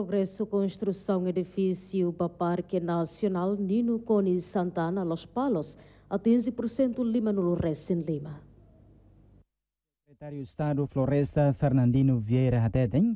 Progresso, construção edifício para Parque Nacional Nino Cone Santana Los Palos, a 15% Lima no em Lima. Secretário de Estado Floresta Fernandino Vieira Hateten,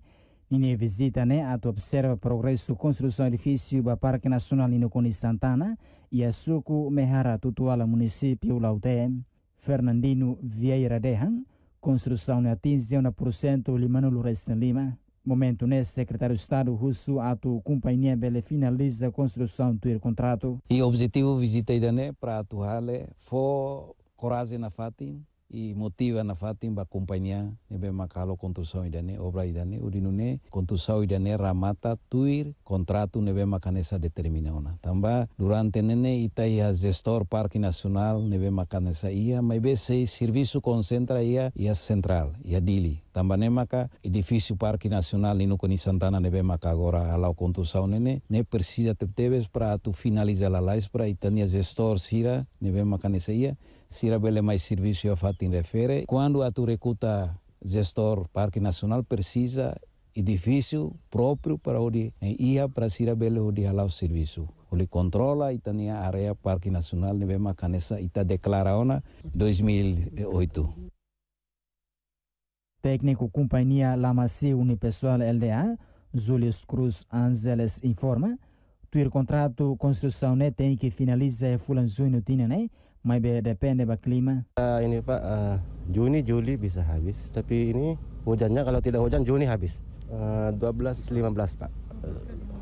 Nini visita né, a observa progresso construção edifício para Parque Nacional Nino Cone Santana e a suco Mehara Tutuala município Lautem. Fernandino Vieira Dehan, construção na né, 15% Lima no em Lima. Momento nesse né? secretário de Estado russo Ato Companhia Bele finaliza a construção do contrato. E o objetivo visita Idané para atuar né? foi coragem na fatin i motiva na fatim ba companhia nebe makalo construção idane obra idane udinune construção idane ramata tuir contrato nebe makanesa determinaona tamba durante nene ita ia gestor parque nacional nebe makanesa ia maibe se serviço concentra ia ia central ia dili tamba ne maka edifício parque nacional inuko ni santana nebe maka agora ala construção nene ne precisa tebes para tu finalizar a lais para itania gestor sira nebe makanesa ia Sirabele é mais serviço a refere. Quando a tu recuta gestor Parque Nacional precisa edifício próprio para onde ia para Sirabele onde há o serviço. Ele controla e tem a área Parque Nacional e está declarada 2008. Técnico companhia Lamasi Unipessoal LDA, Julius Cruz Angeles informa, o contrato construção né tem que finaliza é fulan junho tinha né, May BDP nih Pak Klima. Uh, ini Pak, uh, Juni Juli bisa habis, tapi ini hujannya kalau tidak hujan Juni habis. Uh, ah, 12-15 Pak uh,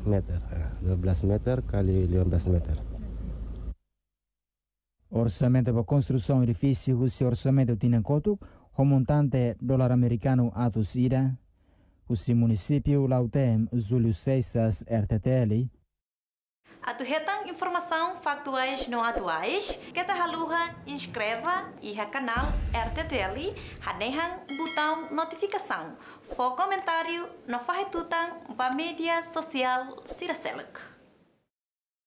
meter, uh, 12 meter kali 15 meter. Orsamento para construção edifisi husi custe orçamento de Nancoto, dólar americano a Tosira, custe município Lautem Júlio Seixas RTTL, aturretang informação factuais não atuais, que ta haluha inscreva e ha canal RTTL, hanehang botão notificação, for comentário na farretutang ba mídia social Siraseluk.